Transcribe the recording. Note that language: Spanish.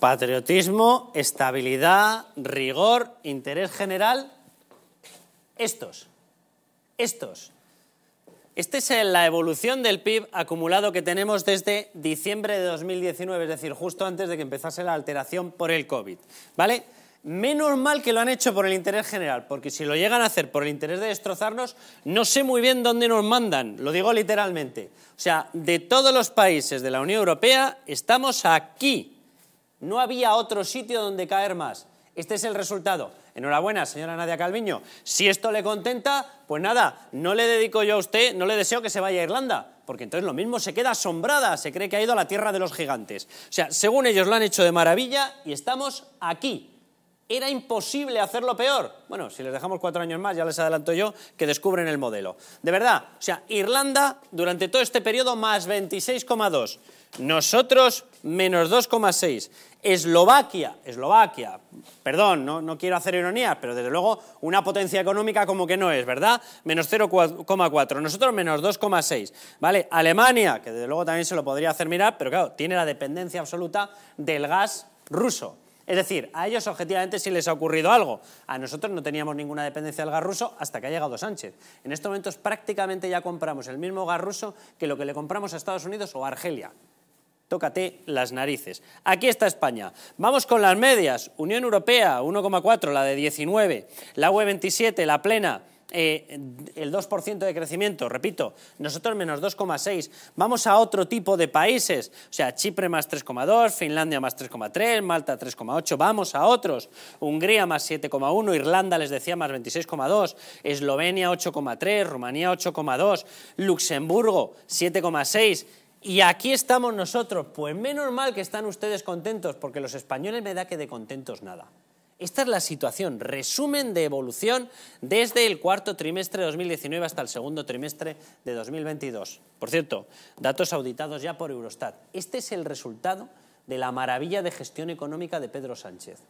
Patriotismo, estabilidad, rigor, interés general. Estos. Estos. Esta es la evolución del PIB acumulado que tenemos desde diciembre de 2019, es decir, justo antes de que empezase la alteración por el COVID. ¿Vale? Menos mal que lo han hecho por el interés general, porque si lo llegan a hacer por el interés de destrozarnos, no sé muy bien dónde nos mandan, lo digo literalmente. O sea, de todos los países de la Unión Europea, estamos aquí. No había otro sitio donde caer más. Este es el resultado. Enhorabuena, señora Nadia Calviño. Si esto le contenta, pues nada, no le dedico yo a usted, no le deseo que se vaya a Irlanda, porque entonces lo mismo se queda asombrada, se cree que ha ido a la tierra de los gigantes. O sea, según ellos lo han hecho de maravilla y estamos aquí, era imposible hacerlo peor. Bueno, si les dejamos cuatro años más, ya les adelanto yo, que descubren el modelo. De verdad, o sea, Irlanda durante todo este periodo más 26,2. Nosotros menos 2,6. Eslovaquia, Eslovaquia, perdón, no, quiero hacer ironía, pero desde luego una potencia económica como que no es, ¿verdad? Menos 0,4, nosotros menos 2,6, ¿vale? Alemania, que desde luego también se lo podría hacer mirar, pero claro, tiene la dependencia absoluta del gas ruso. Es decir, a ellos objetivamente sí les ha ocurrido algo. A nosotros no teníamos ninguna dependencia del gas ruso hasta que ha llegado Sánchez. En estos momentos prácticamente ya compramos el mismo gas ruso que lo que le compramos a Estados Unidos o a Argelia. Tócate las narices. Aquí está España. Vamos con las medias. Unión Europea, 1,4, la de 19. La UE 27, la plena, eh, el 2% de crecimiento, repito, nosotros menos 2,6. Vamos a otro tipo de países, o sea, Chipre más 3,2, Finlandia más 3,3, Malta 3,8, vamos a otros, Hungría más 7,1, Irlanda les decía más 26,2, Eslovenia 8,3, Rumanía 8,2, Luxemburgo 7,6. Y aquí estamos nosotros, pues menos mal que están ustedes contentos, porque los españoles me da que de contentos nada. Esta es la situación, resumen de evolución desde el cuarto trimestre de 2019 hasta el segundo trimestre de 2022. Por cierto, datos auditados ya por Eurostat. Este es el resultado de la maravilla de gestión económica de Pedro Sánchez.